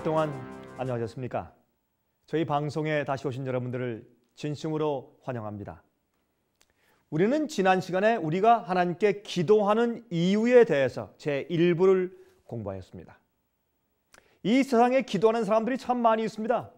일 동안 안녕하셨습니까? 저희 방송에 다시 오신 여러분들을 진심으로 환영합니다. 우리는 지난 시간에 우리가 하나님께 기도하는 이유에 대해서 제 일부를 공부하였습니다. 이 세상에 기도하는 사람들이 참 많이 있습니다.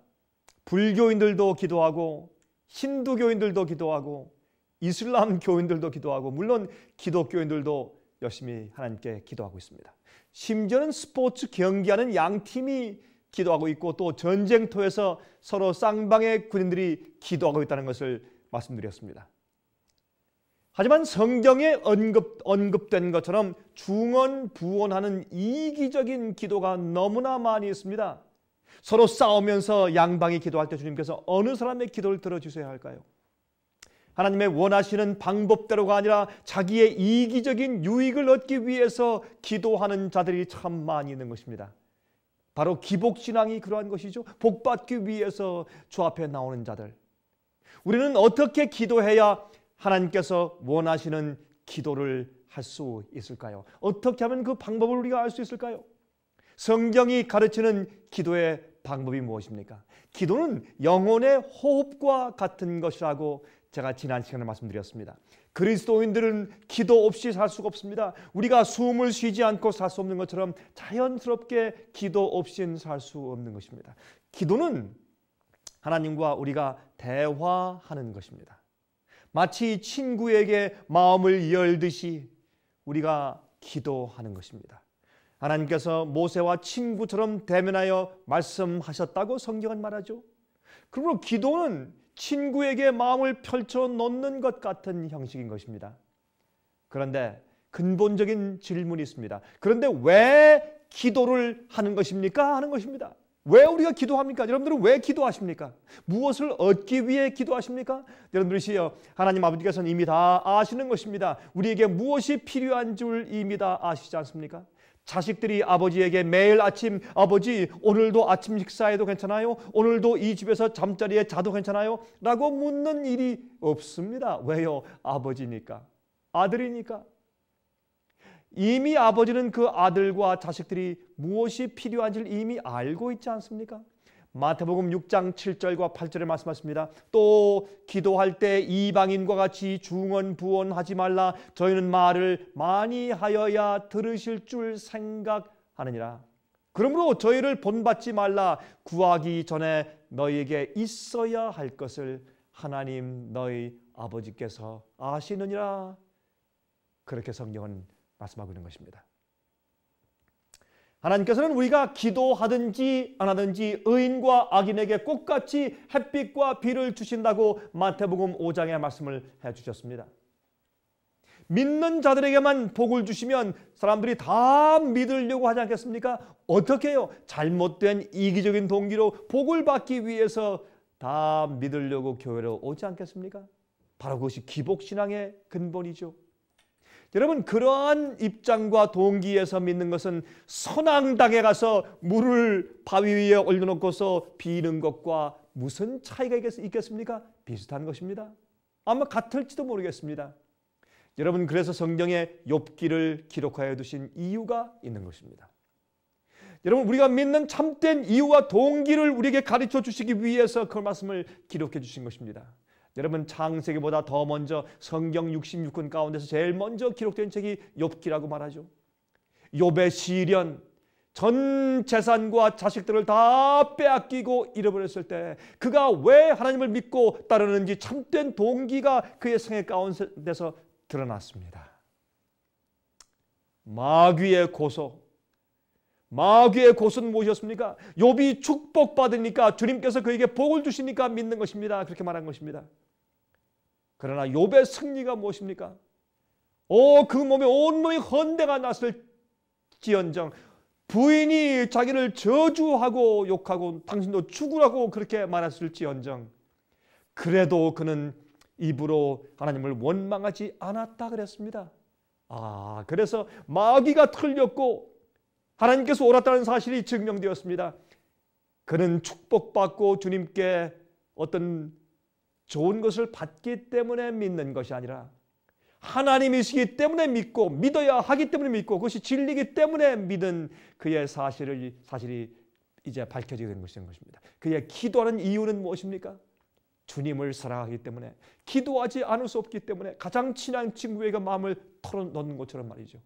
불교인들도 기도하고 힌두교인들도 기도하고 이슬람 교인들도 기도하고 물론 기독교인들도 열심히 하나님께 기도하고 있습니다. 심지어는 스포츠 경기하는 양 팀이 기도하고 있고 또 전쟁터에서 서로 쌍방의 군인들이 기도하고 있다는 것을 말씀드렸습니다. 하지만 성경에 언급, 언급된 것처럼 중언 부언하는 이기적인 기도가 너무나 많이 있습니다. 서로 싸우면서 양방이 기도할 때 주님께서 어느 사람의 기도를 들어주셔야 할까요? 하나님의 원하시는 방법대로가 아니라 자기의 이기적인 유익을 얻기 위해서 기도하는 자들이 참 많이 있는 것입니다. 바로 기복신앙이 그러한 것이죠. 복받기 위해서 주 앞에 나오는 자들. 우리는 어떻게 기도해야 하나님께서 원하시는 기도를 할 수 있을까요? 어떻게 하면 그 방법을 우리가 알 수 있을까요? 성경이 가르치는 기도의 방법이 무엇입니까? 기도는 영혼의 호흡과 같은 것이라고 제가 지난 시간에 말씀드렸습니다. 그리스도인들은 기도 없이 살 수가 없습니다. 우리가 숨을 쉬지 않고 살 수 없는 것처럼 자연스럽게 기도 없인 살 수 없는 것입니다. 기도는 하나님과 우리가 대화하는 것입니다. 마치 친구에게 마음을 열듯이 우리가 기도하는 것입니다. 하나님께서 모세와 친구처럼 대면하여 말씀하셨다고 성경은 말하죠. 그러므로 기도는 친구에게 마음을 펼쳐 놓는 것 같은 형식인 것입니다. 그런데 근본적인 질문이 있습니다. 그런데 왜 기도를 하는 것입니까? 하는 것입니다. 왜 우리가 기도합니까? 여러분들은 왜 기도하십니까? 무엇을 얻기 위해 기도하십니까? 여러분들이시여 하나님 아버지께서는 이미 다 아시는 것입니다. 우리에게 무엇이 필요한 줄 이미 다 아시지 않습니까? 자식들이 아버지에게 매일 아침 아버지 오늘도 아침 식사해도 괜찮아요? 오늘도 이 집에서 잠자리에 자도 괜찮아요? 라고 묻는 일이 없습니다. 왜요? 아버지니까 아들이니까 이미 아버지는 그 아들과 자식들이 무엇이 필요한지를 이미 알고 있지 않습니까? 마태복음 6장 7절과 8절에 말씀하십니다. 또 기도할 때 이방인과 같이 중언 부언하지 말라. 저희는 말을 많이 하여야 들으실 줄 생각하느니라. 그러므로 저희를 본받지 말라. 구하기 전에 너희에게 있어야 할 것을 하나님 너희 아버지께서 아시느니라. 그렇게 성경은 말씀하고 있는 것입니다. 하나님께서는 우리가 기도하든지 안 하든지 의인과 악인에게 똑같이 햇빛과 비를 주신다고 마태복음 5장의 말씀을 해 주셨습니다. 믿는 자들에게만 복을 주시면 사람들이 다 믿으려고 하지 않겠습니까? 어떻게 요 잘못된 이기적인 동기로 복을 받기 위해서 다 믿으려고 교회로 오지 않겠습니까? 바로 그것이 기복신앙의 근본이죠. 여러분 그러한 입장과 동기에서 믿는 것은 선왕당에 가서 물을 바위 위에 올려놓고서 비는 것과 무슨 차이가 있겠습니까? 비슷한 것입니다. 아마 같을지도 모르겠습니다. 여러분 그래서 성경에 욥기를 기록하여 두신 이유가 있는 것입니다. 여러분 우리가 믿는 참된 이유와 동기를 우리에게 가르쳐 주시기 위해서 그 말씀을 기록해 주신 것입니다. 여러분 창세기보다 더 먼저 성경 66권 가운데서 제일 먼저 기록된 책이 욥기라고 말하죠. 욥의 시련 전 재산과 자식들을 다 빼앗기고 잃어버렸을 때 그가 왜 하나님을 믿고 따르는지 참된 동기가 그의 생애 가운데서 드러났습니다. 마귀의 고소, 마귀의 곳은 무엇이었습니까? 욥이 축복받으니까 주님께서 그에게 복을 주시니까 믿는 것입니다. 그렇게 말한 것입니다. 그러나 욥의 승리가 무엇입니까? 오, 그 몸에 온몸이 헌대가 났을 지언정 부인이 자기를 저주하고 욕하고 당신도 죽으라고 그렇게 말했을지언정 그래도 그는 입으로 하나님을 원망하지 않았다 그랬습니다. 아, 그래서 마귀가 틀렸고 하나님께서 옳았다는 사실이 증명되었습니다. 그는 축복받고 주님께 어떤 좋은 것을 받기 때문에 믿는 것이 아니라 하나님이시기 때문에 믿고 믿어야 하기 때문에 믿고 그것이 진리기 때문에 믿은 그의 사실을 사실이 이제 밝혀지게 된 것인 것입니다. 그의 기도하는 이유는 무엇입니까? 주님을 사랑하기 때문에 기도하지 않을 수 없기 때문에 가장 친한 친구에게 마음을 털어놓는 것처럼 말이죠.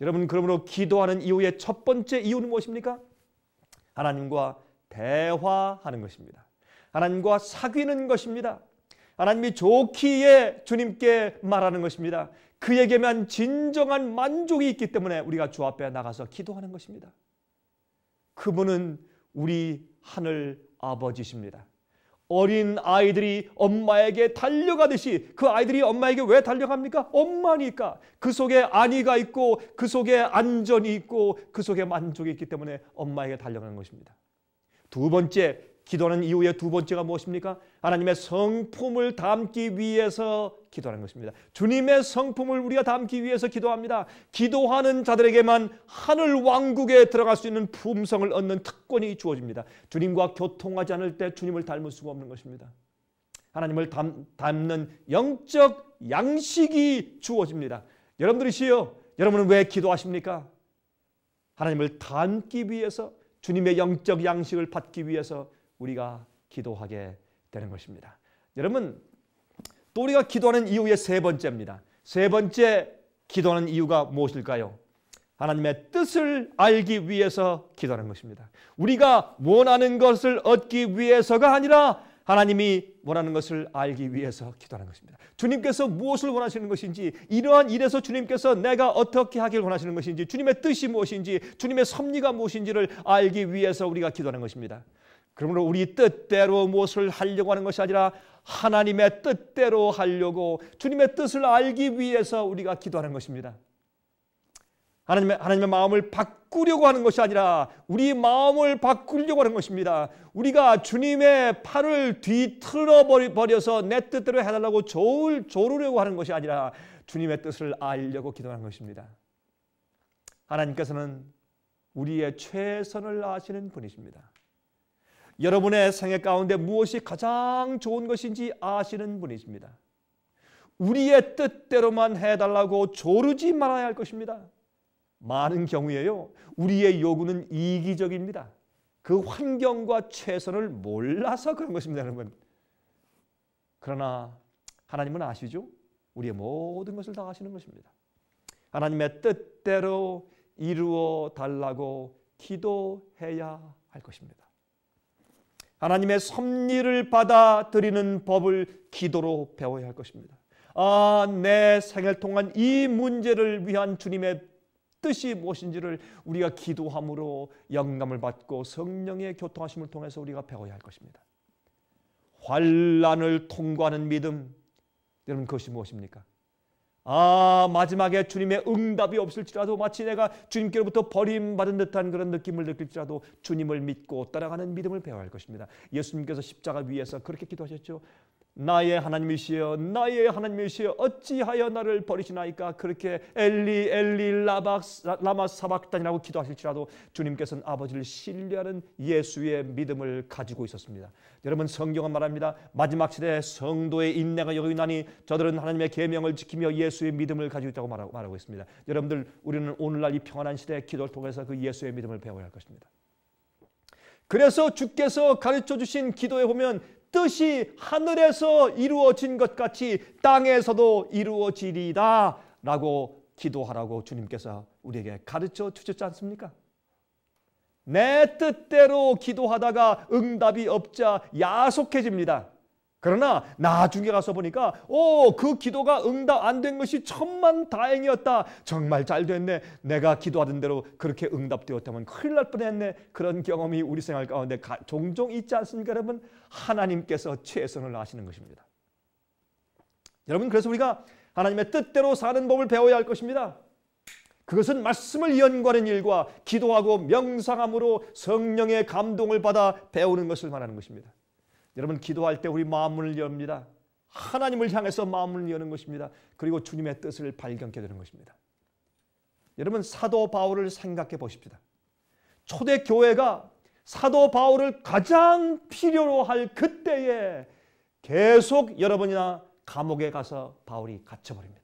여러분 그러므로 기도하는 이유의 첫 번째 이유는 무엇입니까? 하나님과 대화하는 것입니다. 하나님과 사귀는 것입니다. 하나님이 좋기에 주님께 말하는 것입니다. 그에게만 진정한 만족이 있기 때문에 우리가 주 앞에 나가서 기도하는 것입니다. 그분은 우리 하늘 아버지십니다. 어린 아이들이 엄마에게 달려가듯이 그 아이들이 엄마에게 왜 달려갑니까? 엄마니까. 그 속에 안위가 있고 그 속에 안전이 있고 그 속에 만족이 있기 때문에 엄마에게 달려가는 것입니다. 두 번째, 기도하는 이후에 두 번째가 무엇입니까? 하나님의 성품을 담기 위해서 기도하는 것입니다. 주님의 성품을 우리가 담기 위해서 기도합니다. 기도하는 자들에게만 하늘 왕국에 들어갈 수 있는 품성을 얻는 특권이 주어집니다. 주님과 교통하지 않을 때 주님을 닮을 수가 없는 것입니다. 하나님을 담, 닮는 영적 양식이 주어집니다. 여러분들이시여, 여러분은 왜 기도하십니까? 하나님을 닮기 위해서 주님의 영적 양식을 받기 위해서 우리가 기도하게 되는 것입니다. 여러분 또 우리가 기도하는 이유의 세 번째입니다. 세 번째 기도하는 이유가 무엇일까요? 하나님의 뜻을 알기 위해서 기도하는 것입니다. 우리가 원하는 것을 얻기 위해서가 아니라 하나님이 원하는 것을 알기 위해서 기도하는 것입니다. 주님께서 무엇을 원하시는 것인지, 이러한 일에서 주님께서 내가 어떻게 하길 원하시는 것인지, 주님의 뜻이 무엇인지, 주님의 섭리가 무엇인지를 알기 위해서 우리가 기도하는 것입니다. 그러므로 우리 뜻대로 무엇을 하려고 하는 것이 아니라 하나님의 뜻대로 하려고 주님의 뜻을 알기 위해서 우리가 기도하는 것입니다. 하나님의, 하나님의 마음을 바꾸려고 하는 것이 아니라 우리 마음을 바꾸려고 하는 것입니다. 우리가 주님의 팔을 뒤틀어 버려서 내 뜻대로 해달라고 조을, 조르려고 하는 것이 아니라 주님의 뜻을 알려고 기도하는 것입니다. 하나님께서는 우리의 최선을 아시는 분이십니다. 여러분의 생애 가운데 무엇이 가장 좋은 것인지 아시는 분이십니다. 우리의 뜻대로만 해달라고 조르지 말아야 할 것입니다. 많은 경우에요. 우리의 요구는 이기적입니다. 그 환경과 최선을 몰라서 그런 것입니다, 여러분. 그러나 하나님은 아시죠? 우리의 모든 것을 다 아시는 것입니다. 하나님의 뜻대로 이루어 달라고 기도해야 할 것입니다. 하나님의 섭리를 받아들이는 법을 기도로 배워야 할 것입니다. 아, 내 생을 통한 이 문제를 위한 주님의 뜻이 무엇인지를 우리가 기도함으로 영감을 받고 성령의 교통하심을 통해서 우리가 배워야 할 것입니다. 환란을 통과하는 믿음 여러분 그것이 무엇입니까? 아 마지막에 주님의 응답이 없을지라도 마치 내가 주님께로부터 버림받은 듯한 그런 느낌을 느낄지라도 주님을 믿고 따라가는 믿음을 배워야 할 것입니다. 예수님께서 십자가 위에서 그렇게 기도하셨죠. 나의 하나님이시여 나의 하나님이시여 어찌하여 나를 버리시나이까 그렇게 엘리 엘리 라박 라마 사박단이라고 기도하실지라도 주님께서는 아버지를 신뢰하는 예수의 믿음을 가지고 있었습니다. 여러분 성경은 말합니다. 마지막 시대에 성도의 인내가 여기 나니 저들은 하나님의 계명을 지키며 예수의 믿음을 가지고 있다고 말하고, 말하고 있습니다. 여러분들 우리는 오늘날 이 평안한 시대의 기도를 통해서 그 예수의 믿음을 배워야 할 것입니다. 그래서 주께서 가르쳐 주신 기도에 보면 뜻이 하늘에서 이루어진 것 같이 땅에서도 이루어지리다 라고 기도하라고 주님께서 우리에게 가르쳐 주셨지 않습니까? 내 뜻대로 기도하다가 응답이 없자 야속해집니다. 그러나 나중에 가서 보니까 오 그 기도가 응답 안 된 것이 천만 다행이었다. 정말 잘 됐네. 내가 기도하던 대로 그렇게 응답되었다면 큰일 날 뻔했네. 그런 경험이 우리 생활 가운데 가, 종종 있지 않습니까 여러분? 하나님께서 최선을 하시는 것입니다. 여러분 그래서 우리가 하나님의 뜻대로 사는 법을 배워야 할 것입니다. 그것은 말씀을 연구하는 일과 기도하고 명상함으로 성령의 감동을 받아 배우는 것을 말하는 것입니다. 여러분 기도할 때 우리 마음을 엽니다. 하나님을 향해서 마음을 여는 것입니다. 그리고 주님의 뜻을 발견케 되는 것입니다. 여러분 사도 바울을 생각해 보십시다. 초대 교회가 사도 바울을 가장 필요로 할 그때에 계속 여러분이나 감옥에 가서 바울이 갇혀 버립니다.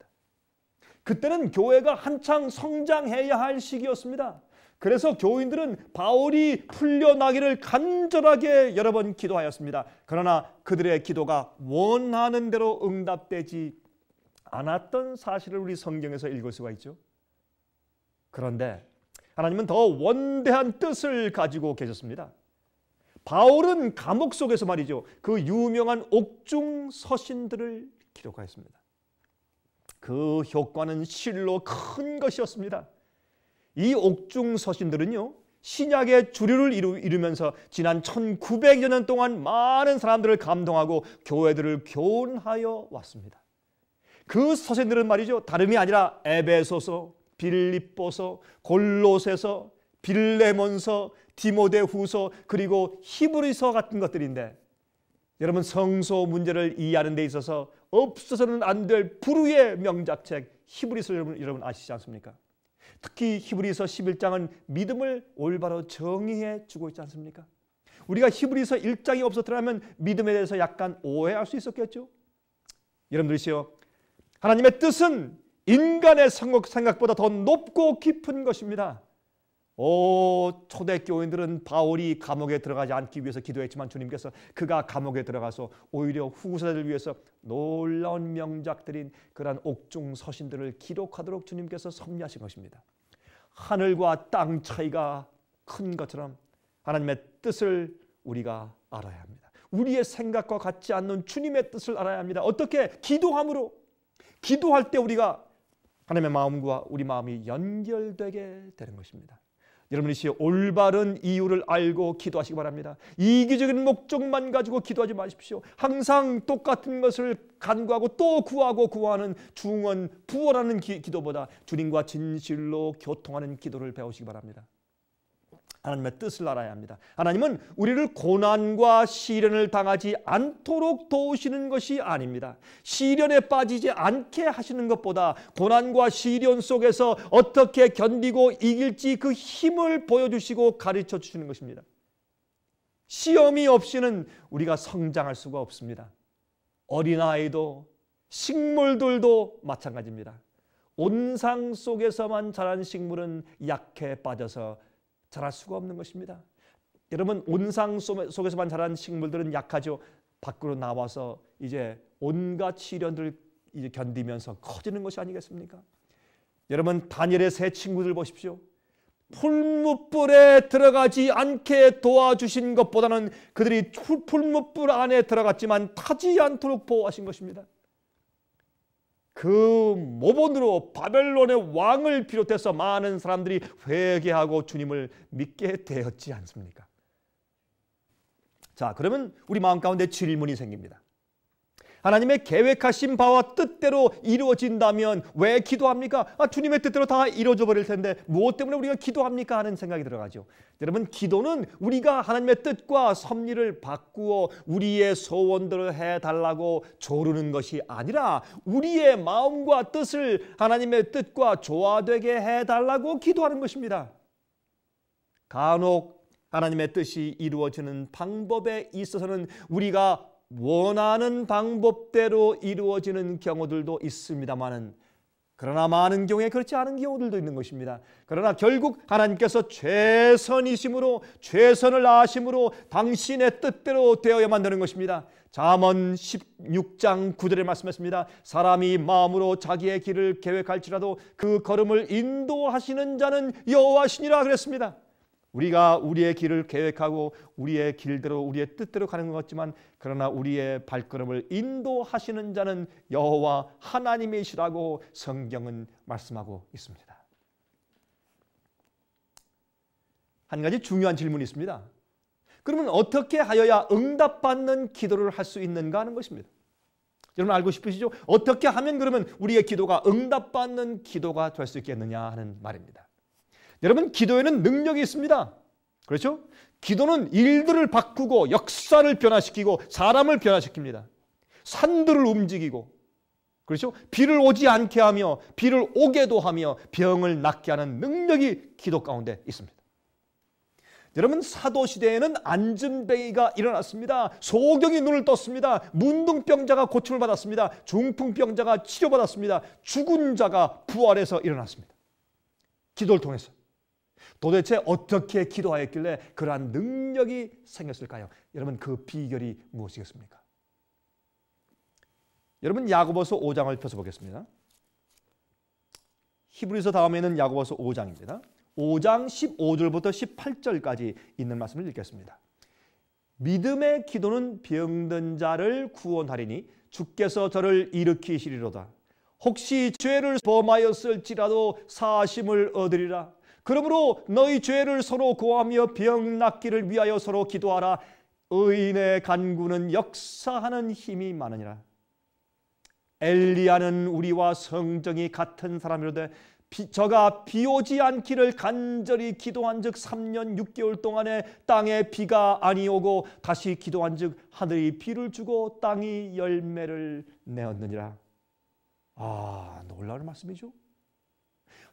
그때는 교회가 한창 성장해야 할 시기였습니다. 그래서 교인들은 바울이 풀려나기를 간절하게 여러 번 기도하였습니다. 그러나 그들의 기도가 원하는 대로 응답되지 않았던 사실을 우리 성경에서 읽을 수가 있죠. 그런데 하나님은 더 원대한 뜻을 가지고 계셨습니다. 바울은 감옥 속에서 말이죠. 그 유명한 옥중 서신들을 기록하였습니다. 그 효과는 실로 큰 것이었습니다. 이 옥중 서신들은요. 신약의 주류를 이루면서 지난 1900여 년 동안 많은 사람들을 감동하고 교회들을 교훈하여 왔습니다. 그 서신들은 말이죠. 다름이 아니라 에베소서, 빌립보서, 골로세서 빌레몬서, 디모데후서 그리고 히브리서 같은 것들인데 여러분 성소 문제를 이해하는 데 있어서 없어서는 안 될 불후의 명작책 히브리서 여러분, 여러분 아시지 않습니까? 특히 히브리서 11장은 믿음을 올바로 정의해 주고 있지 않습니까? 우리가 히브리서 1장이 없었더라면 믿음에 대해서 약간 오해할 수 있었겠죠. 여러분들이시요. 하나님의 뜻은 인간의 생각보다 더 높고 깊은 것입니다. 오, 초대 교인들은 바울이 감옥에 들어가지 않기 위해서 기도했지만 주님께서 그가 감옥에 들어가서 오히려 후구사들 위해서 놀라운 명작들인 그러한 옥중 서신들을 기록하도록 주님께서 섭리하신 것입니다. 하늘과 땅 차이가 큰 것처럼 하나님의 뜻을 우리가 알아야 합니다. 우리의 생각과 같지 않는 주님의 뜻을 알아야 합니다. 어떻게 기도함으로 기도할 때 우리가 하나님의 마음과 우리 마음이 연결되게 되는 것입니다. 여러분 이시 올바른 이유를 알고 기도하시기 바랍니다. 이기적인 목적만 가지고 기도하지 마십시오. 항상 똑같은 것을 간구하고 또 구하고 구하는 중원 부어라는 기도보다 주님과 진실로 교통하는 기도를 배우시기 바랍니다. 하나님의 뜻을 알아야 합니다. 하나님은 우리를 고난과 시련을 당하지 않도록 도우시는 것이 아닙니다. 시련에 빠지지 않게 하시는 것보다 고난과 시련 속에서 어떻게 견디고 이길지 그 힘을 보여주시고 가르쳐 주시는 것입니다. 시험이 없이는 우리가 성장할 수가 없습니다. 어린아이도 식물들도 마찬가지입니다. 온상 속에서만 자란 식물은 약해 빠져서 자랄 수가 없는 것입니다. 여러분 온상 속에서만 자란 식물들은 약하죠. 밖으로 나와서 이제 온갖 시련들 이제 견디면서 커지는 것이 아니겠습니까? 여러분 다니엘의 새 친구들 보십시오. 풀무불에 들어가지 않게 도와주신 것보다는 그들이 풀무불 안에 들어갔지만 타지 않도록 보호하신 것입니다. 그 모본으로 바벨론의 왕을 비롯해서 많은 사람들이 회개하고 주님을 믿게 되었지 않습니까? 자, 그러면 우리 마음 가운데 질문이 생깁니다. 하나님의 계획하신 바와 뜻대로 이루어진다면 왜 기도합니까? 아, 주님의 뜻대로 다 이루어져 버릴 텐데 무엇 때문에 우리가 기도합니까? 하는 생각이 들어가죠. 여러분 기도는 우리가 하나님의 뜻과 섭리를 바꾸어 우리의 소원들을 해달라고 조르는 것이 아니라 우리의 마음과 뜻을 하나님의 뜻과 조화되게 해달라고 기도하는 것입니다. 간혹 하나님의 뜻이 이루어지는 방법에 있어서는 우리가 원하는 방법대로 이루어지는 경우들도 있습니다만은 그러나 많은 경우에 그렇지 않은 경우들도 있는 것입니다. 그러나 결국 하나님께서 최선이심으로 최선을 아심으로 당신의 뜻대로 되어야만 되는 것입니다. 잠언 16장 9절에 말씀했습니다. 사람이 마음으로 자기의 길을 계획할지라도 그 걸음을 인도하시는 자는 여호와시니라 그랬습니다. 우리가 우리의 길을 계획하고 우리의 길대로 우리의 뜻대로 가는 것 같지만 그러나 우리의 발걸음을 인도하시는 자는 여호와 하나님이시라고 성경은 말씀하고 있습니다. 한 가지 중요한 질문이 있습니다. 그러면 어떻게 하여야 응답받는 기도를 할 수 있는가 하는 것입니다. 여러분 알고 싶으시죠? 어떻게 하면 그러면 우리의 기도가 응답받는 기도가 될 수 있겠느냐 하는 말입니다. 여러분 기도에는 능력이 있습니다. 그렇죠? 기도는 일들을 바꾸고 역사를 변화시키고 사람을 변화시킵니다. 산들을 움직이고 그렇죠? 비를 오지 않게 하며 비를 오게도 하며 병을 낫게 하는 능력이 기도 가운데 있습니다. 여러분 사도 시대에는 안진뱅이가 일어났습니다. 소경이 눈을 떴습니다. 문둥병자가 고침을 받았습니다. 중풍병자가 치료받았습니다. 죽은 자가 부활해서 일어났습니다. 기도를 통해서. 도대체 어떻게 기도하였길래 그러한 능력이 생겼을까요? 여러분 그 비결이 무엇이겠습니까? 여러분 야고보서 5장을 펴서 보겠습니다. 히브리서 다음에는 야고보서 5장입니다. 5장 15절부터 18절까지 있는 말씀을 읽겠습니다. 믿음의 기도는 병든 자를 구원하리니 주께서 저를 일으키시리로다. 혹시 죄를 범하였을지라도 사심을 얻으리라. 그러므로 너희 죄를 서로 고하며 병 낫기를 위하여 서로 기도하라. 의인의 간구는 역사하는 힘이 많으니라. 엘리야는 우리와 성정이 같은 사람이로되 저가 비 오지 않기를 간절히 기도한즉 3년 6개월 동안에 땅에 비가 아니 오고 다시 기도한즉 하늘이 비를 주고 땅이 열매를 내었느니라. 아, 놀라운 말씀이죠.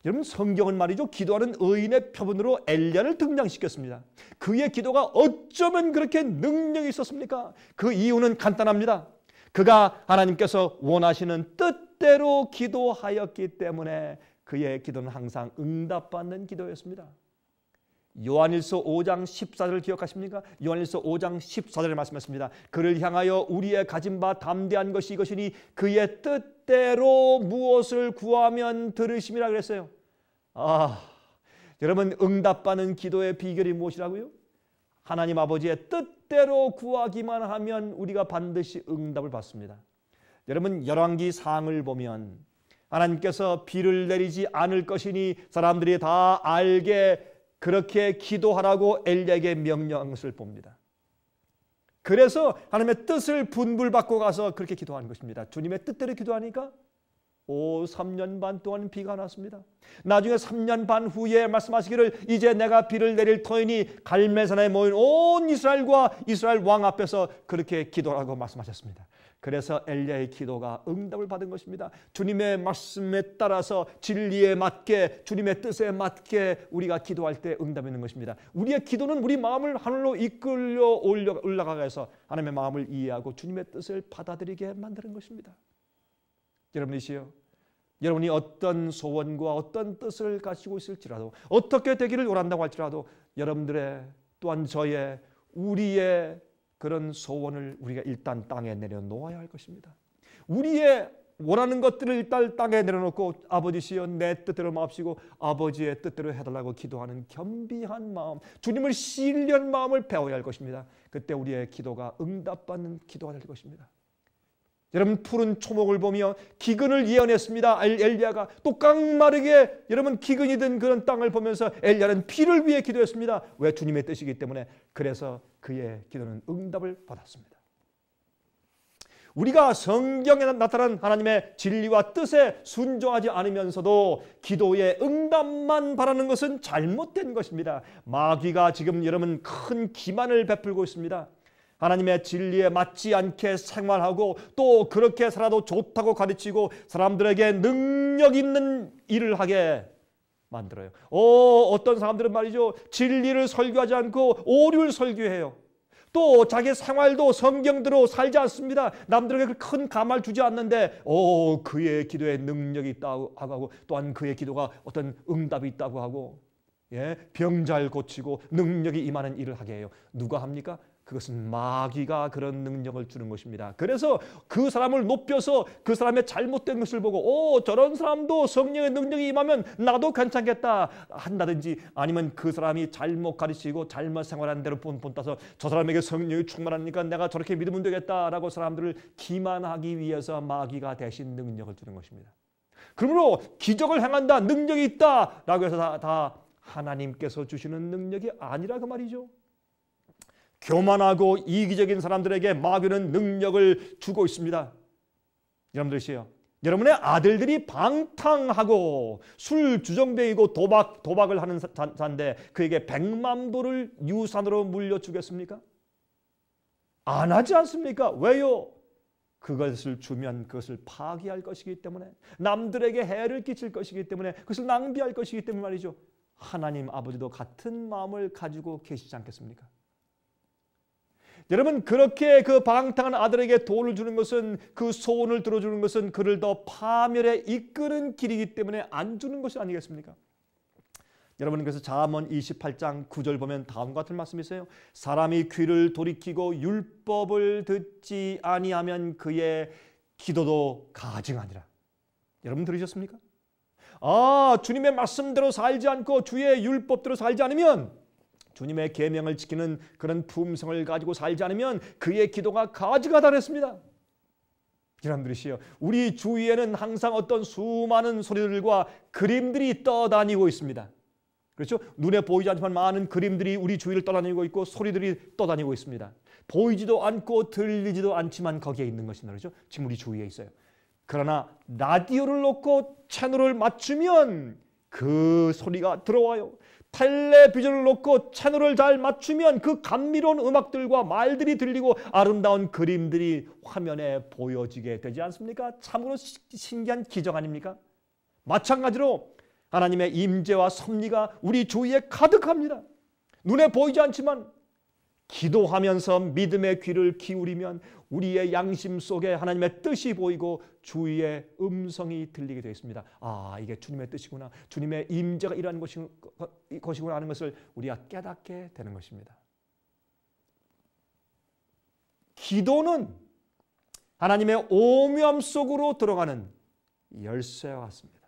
여러분 성경은 말이죠. 기도하는 의인의 표본으로 엘리야를 등장시켰습니다. 그의 기도가 어쩌면 그렇게 능력이 있었습니까? 그 이유는 간단합니다. 그가 하나님께서 원하시는 뜻대로 기도하였기 때문에 그의 기도는 항상 응답받는 기도였습니다. 요한일서 5장 14절을 기억하십니까? 요한일서 5장 14절에 말씀했습니다. 그를 향하여 우리의 가진 바 담대한 것이 이것이니 그의 뜻대로 무엇을 구하면 들으심이라 그랬어요. 아, 여러분 응답받는 기도의 비결이 무엇이라고요? 하나님 아버지의 뜻대로 구하기만 하면 우리가 반드시 응답을 받습니다. 여러분 열왕기 상을 보면 하나님께서 비를 내리지 않을 것이니 사람들이 다 알게 그렇게 기도하라고 엘리에게 명령한 것을 봅니다. 그래서 하나님의 뜻을 분불받고 가서 그렇게 기도하는 것입니다. 주님의 뜻대로 기도하니까 오 3년 반 동안 비가 났습니다. 나중에 3년 반 후에 말씀하시기를 이제 내가 비를 내릴 터이니 갈멜산에 모인 온 이스라엘과 이스라엘 왕 앞에서 그렇게 기도라고 말씀하셨습니다. 그래서 엘리야의 기도가 응답을 받은 것입니다. 주님의 말씀에 따라서 진리에 맞게 주님의 뜻에 맞게 우리가 기도할 때 응답이 있는 것입니다. 우리의 기도는 우리 마음을 하늘로 이끌려 올라가서 하나님의 마음을 이해하고 주님의 뜻을 받아들이게 만드는 것입니다. 여러분이시요. 여러분이 어떤 소원과 어떤 뜻을 가지고 있을지라도 어떻게 되기를 원한다고 할지라도 여러분들의 또한 저의 우리의 그런 소원을 우리가 일단 땅에 내려놓아야 할 것입니다. 우리의 원하는 것들을 일단 땅에 내려놓고 아버지시여 내 뜻대로 마옵시고 아버지의 뜻대로 해달라고 기도하는 겸비한 마음, 주님을 신뢰한 마음을 배워야 할 것입니다. 그때 우리의 기도가 응답받는 기도가 될 것입니다. 여러분 푸른 초목을 보며 기근을 예언했습니다. 엘리야가 또 깡마르게 여러분 기근이 된 그런 땅을 보면서 엘리야는 피를 위해 기도했습니다. 왜 주님의 뜻이기 때문에 그래서 그의 기도는 응답을 받았습니다. 우리가 성경에 나타난 하나님의 진리와 뜻에 순종하지 않으면서도 기도의 응답만 바라는 것은 잘못된 것입니다. 마귀가 지금 여러분 큰 기만을 베풀고 있습니다. 하나님의 진리에 맞지 않게 생활하고 또 그렇게 살아도 좋다고 가르치고 사람들에게 능력 있는 일을 하게 만들어요. 어, 어떤 사람들은 말이죠. 진리를 설교하지 않고 오류를 설교해요. 또 자기 생활도 성경대로 살지 않습니다. 남들에게 큰 감을 주지 않는데 어, 그의 기도에 능력이 있다고 하고 또한 그의 기도가 어떤 응답이 있다고 하고 예, 병 잘 고치고 능력이 임하는 일을 하게 해요. 누가 합니까? 그것은 마귀가 그런 능력을 주는 것입니다. 그래서 그 사람을 높여서 그 사람의 잘못된 것을 보고 오 저런 사람도 성령의 능력이 임하면 나도 괜찮겠다 한다든지 아니면 그 사람이 잘못 가르치고 잘못 생활한 대로 본따서 저 사람에게 성령이 충만하니까 내가 저렇게 믿으면 되겠다라고 사람들을 기만하기 위해서 마귀가 대신 능력을 주는 것입니다. 그러므로 기적을 행한다 능력이 있다라고 해서 다, 다 하나님께서 주시는 능력이 아니라 그 말이죠. 교만하고 이기적인 사람들에게 마귀는 능력을 주고 있습니다. 여러분들이시요. 여러분의 아들들이 방탕하고 술 주정뱅이고 도박 도박을 하는 자인데 그에게 백만 불을 유산으로 물려주겠습니까? 안 하지 않습니까? 왜요? 그것을 주면 그것을 파괴할 것이기 때문에 남들에게 해를 끼칠 것이기 때문에 그것을 낭비할 것이기 때문에 말이죠. 하나님 아버지도 같은 마음을 가지고 계시지 않겠습니까? 여러분 그렇게 그 방탕한 아들에게 돈을 주는 것은 그 소원을 들어주는 것은 그를 더 파멸에 이끄는 길이기 때문에 안 주는 것이 아니겠습니까? 여러분 그래서 잠언 28장 9절 보면 다음과 같은 말씀이 있어요. 사람이 귀를 돌이키고 율법을 듣지 아니하면 그의 기도도 가증하니라. 여러분 들으셨습니까? 아, 주님의 말씀대로 살지 않고 주의 율법대로 살지 않으면 주님의 계명을 지키는 그런 품성을 가지고 살지 않으면 그의 기도가 가지가다 그랬습니다. 이람들이시여 우리 주위에는 항상 어떤 수많은 소리들과 그림들이 떠다니고 있습니다. 그렇죠? 눈에 보이지 않지만 많은 그림들이 우리 주위를 떠다니고 있고 소리들이 떠다니고 있습니다. 보이지도 않고 들리지도 않지만 거기에 있는 것이 그렇죠? 지금 우리 주위에 있어요. 그러나 라디오를 놓고 채널을 맞추면 그 소리가 들어와요. 텔레 비전을 놓고 채널을 잘 맞추면 그 감미로운 음악들과 말들이 들리고 아름다운 그림들이 화면에 보여지게 되지 않습니까? 참으로 신기한 기적 아닙니까? 마찬가지로 하나님의 임재와 섭리가 우리 주위에 가득합니다. 눈에 보이지 않지만 기도하면서 믿음의 귀를 기울이면 우리의 양심 속에 하나님의 뜻이 보이고 주의 음성이 들리게 되어 있습니다. 아, 이게 주님의 뜻이구나. 주님의 임재가 일하는 것이구나 하는 것을 우리가 깨닫게 되는 것입니다. 기도는 하나님의 오묘함 속으로 들어가는 열쇠와 같습니다.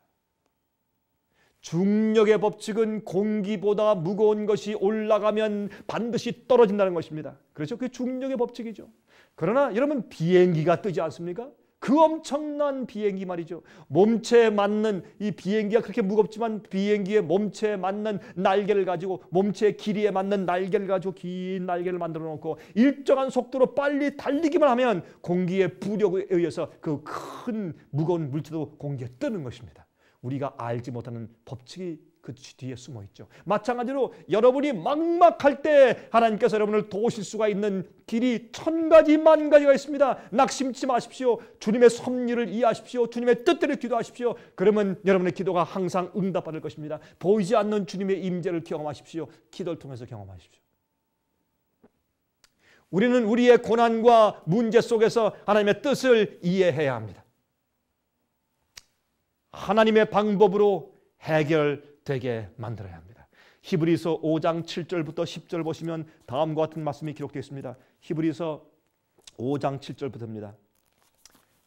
중력의 법칙은 공기보다 무거운 것이 올라가면 반드시 떨어진다는 것입니다. 그렇죠? 그 중력의 법칙이죠. 그러나 여러분 비행기가 뜨지 않습니까? 그 엄청난 비행기 말이죠. 몸체에 맞는 이 비행기가 그렇게 무겁지만 비행기의 몸체에 맞는 날개를 가지고 몸체의 길이에 맞는 날개를 가지고 긴 날개를 만들어 놓고 일정한 속도로 빨리 달리기만 하면 공기의 부력에 의해서 그 큰 무거운 물체도 공기에 뜨는 것입니다. 우리가 알지 못하는 법칙이 그 뒤에 숨어 있죠. 마찬가지로 여러분이 막막할 때 하나님께서 여러분을 도우실 수가 있는 길이 천 가지 만 가지가 있습니다. 낙심치 마십시오. 주님의 섭리를 이해하십시오. 주님의 뜻대로 기도하십시오. 그러면 여러분의 기도가 항상 응답받을 것입니다. 보이지 않는 주님의 임재를 경험하십시오. 기도를 통해서 경험하십시오. 우리는 우리의 고난과 문제 속에서 하나님의 뜻을 이해해야 합니다. 하나님의 방법으로 해결되게 만들어야 합니다. 히브리서 5장 7절부터 10절 보시면 다음과 같은 말씀이 기록되어 있습니다. 히브리서 5장 7절부터입니다.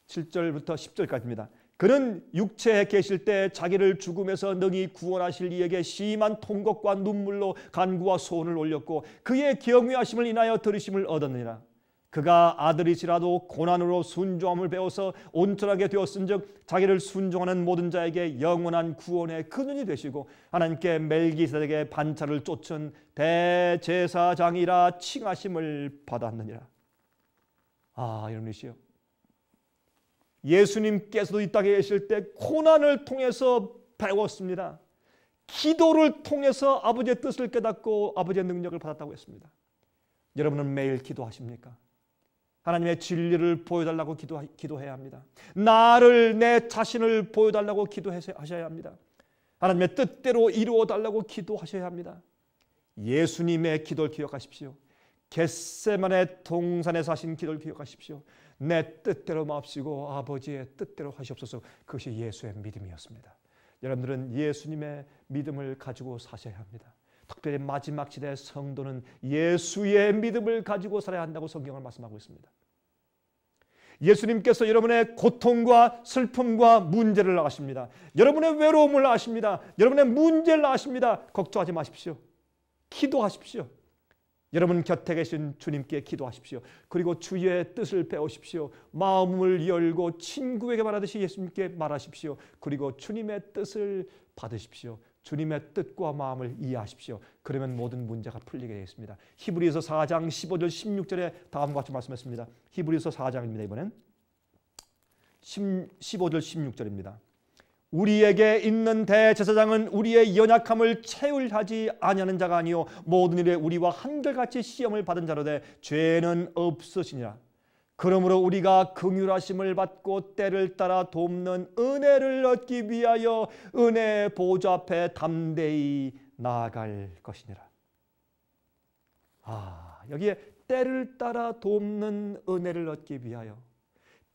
7절부터 10절까지입니다. 그는 육체에 계실 때 자기를 죽음에서 능히 구원하실 이에게 심한 통곡과 눈물로 간구와 소원을 올렸고 그의 경외하심을 인하여 들으심을 얻었느니라. 그가 아들이시라도 고난으로 순종함을 배워서 온전하게 되었은즉 자기를 순종하는 모든 자에게 영원한 구원의 근원이 되시고 하나님께 멜기세덱의 반차를 쫓은 대제사장이라 칭하심을 받았느니라. 아, 이러분 이시요. 예수님께서도 이 땅에 계실 때 고난을 통해서 배웠습니다. 기도를 통해서 아버지의 뜻을 깨닫고 아버지의 능력을 받았다고 했습니다. 여러분은 매일 기도하십니까? 하나님의 진리를 보여달라고 기도, 기도해야 합니다. 나를 내 자신을 보여달라고 기도하셔야 합니다. 하나님의 뜻대로 이루어달라고 기도하셔야 합니다. 예수님의 기도를 기억하십시오. 겟세만의 동산에서 하신 기도를 기억하십시오. 내 뜻대로 마옵시고 아버지의 뜻대로 하시옵소서. 그것이 예수의 믿음이었습니다. 여러분들은 예수님의 믿음을 가지고 사셔야 합니다. 특별히 마지막 시대 성도는 예수의 믿음을 가지고 살아야 한다고 성경을 말씀하고 있습니다. 예수님께서 여러분의 고통과 슬픔과 문제를 아십니다. 여러분의 외로움을 아십니다. 여러분의 문제를 아십니다. 걱정하지 마십시오. 기도하십시오. 여러분 곁에 계신 주님께 기도하십시오. 그리고 주의 뜻을 배우십시오. 마음을 열고 친구에게 말하듯이 예수님께 말하십시오. 그리고 주님의 뜻을 받으십시오. 주님의 뜻과 마음을 이해하십시오. 그러면 모든 문제가 풀리게 되겠습니다. 히브리서 4장 15절 16절에 다음과 같이 말씀했습니다. 히브리서 4장입니다. 이번엔 15절 16절입니다. 우리에게 있는 대제사장은 우리의 연약함을 채울하지 아니하는 자가 아니요 모든 일에 우리와 한결같이 시험을 받은 자로 되 죄는 없으시니라. 그러므로 우리가 긍휼하심을 받고 때를 따라 돕는 은혜를 얻기 위하여 은혜 보좌 앞에 담대히 나아갈 것이니라. 아, 여기에 때를 따라 돕는 은혜를 얻기 위하여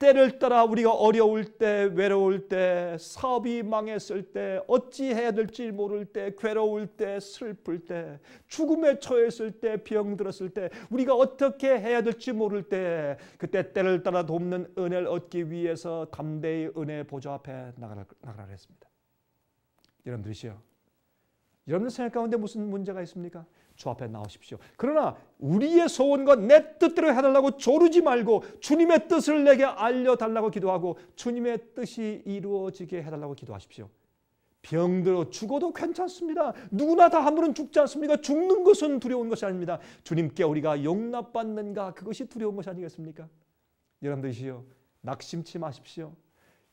때를 따라 우리가 어려울 때, 외로울 때, 사업이 망했을 때, 어찌해야 될지 모를 때, 괴로울 때, 슬플 때, 죽음에 처했을 때, 병 들었을 때, 우리가 어떻게 해야 될지 모를 때, 그때 때를 따라 돕는 은혜를 얻기 위해서 담대히 은혜 보좌 앞에 나가라, 나가 했습니다. 여러분들이시요. 여러분 생각 가운데 무슨 문제가 있습니까? 주 앞에 나오십시오. 그러나 우리의 소원과 내 뜻대로 해달라고 조르지 말고 주님의 뜻을 내게 알려달라고 기도하고 주님의 뜻이 이루어지게 해달라고 기도하십시오. 병들어 죽어도 괜찮습니다. 누구나 다 하늘은 죽지 않습니까? 죽는 것은 두려운 것이 아닙니다. 주님께 우리가 용납받는가 그것이 두려운 것이 아니겠습니까? 여러분들이시여 낙심치 마십시오.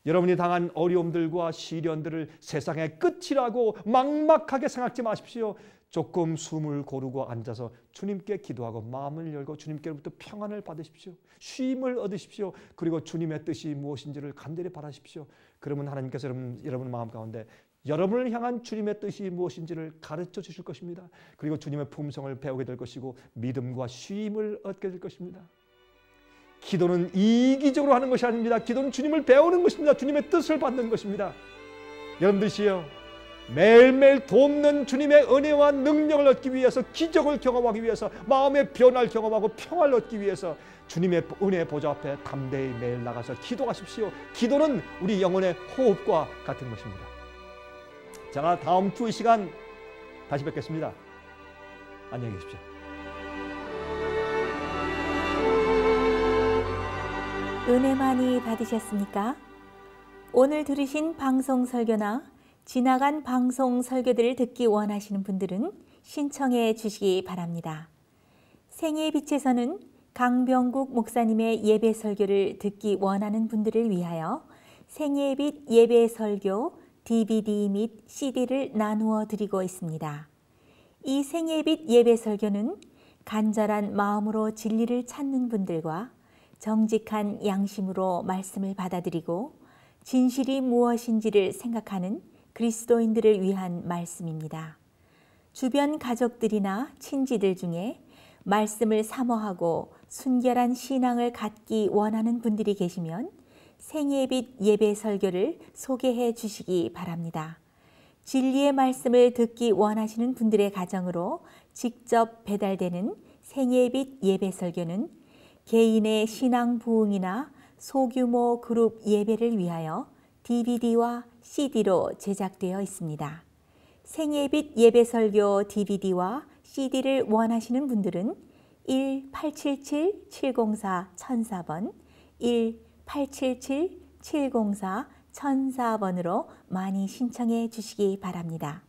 여러분이 당한 어려움들과 시련들을 세상의 끝이라고 막막하게 생각지 마십시오. 조금 숨을 고르고 앉아서 주님께 기도하고 마음을 열고 주님께로부터 평안을 받으십시오. 쉼을 얻으십시오. 그리고 주님의 뜻이 무엇인지를 간절히 바라십시오. 그러면 하나님께서 여러분, 여러분 마음 가운데 여러분을 향한 주님의 뜻이 무엇인지를 가르쳐 주실 것입니다. 그리고 주님의 품성을 배우게 될 것이고 믿음과 쉼을 얻게 될 것입니다. 기도는 이기적으로 하는 것이 아닙니다. 기도는 주님을 배우는 것입니다. 주님의 뜻을 받는 것입니다. 여러분들이시여 매일매일 돕는 주님의 은혜와 능력을 얻기 위해서 기적을 경험하기 위해서 마음의 변화를 경험하고 평화를 얻기 위해서 주님의 은혜 보좌 앞에 담대히 매일 나가서 기도하십시오. 기도는 우리 영혼의 호흡과 같은 것입니다. 제가 다음 주 이 시간 다시 뵙겠습니다. 안녕히 계십시오. 은혜 많이 받으셨습니까? 오늘 들으신 방송 설교나 지나간 방송 설교들을 듣기 원하시는 분들은 신청해 주시기 바랍니다. 생애의 빛에서는 강병국 목사님의 예배 설교를 듣기 원하는 분들을 위하여 생애의 빛 예배 설교 DVD 및 CD를 나누어 드리고 있습니다. 이 생애의 빛 예배 설교는 간절한 마음으로 진리를 찾는 분들과 정직한 양심으로 말씀을 받아들이고 진실이 무엇인지를 생각하는 그리스도인들을 위한 말씀입니다. 주변 가족들이나 친지들 중에 말씀을 사모하고 순결한 신앙을 갖기 원하는 분들이 계시면 생애빛 예배 설교를 소개해 주시기 바랍니다. 진리의 말씀을 듣기 원하시는 분들의 가정으로 직접 배달되는 생애빛 예배 설교는 개인의 신앙 부흥이나 소규모 그룹 예배를 위하여 DVD와 CD로 제작되어 있습니다. 생예빛 예배설교 DVD와 CD를 원하시는 분들은 1-877-704-1004번, 1-877-704-1004번으로 많이 신청해 주시기 바랍니다.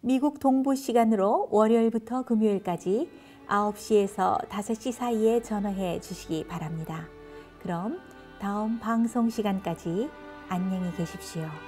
미국 동부 시간으로 월요일부터 금요일까지 9시에서 5시 사이에 전화해 주시기 바랍니다. 그럼 다음 방송 시간까지 안녕히 계십시오.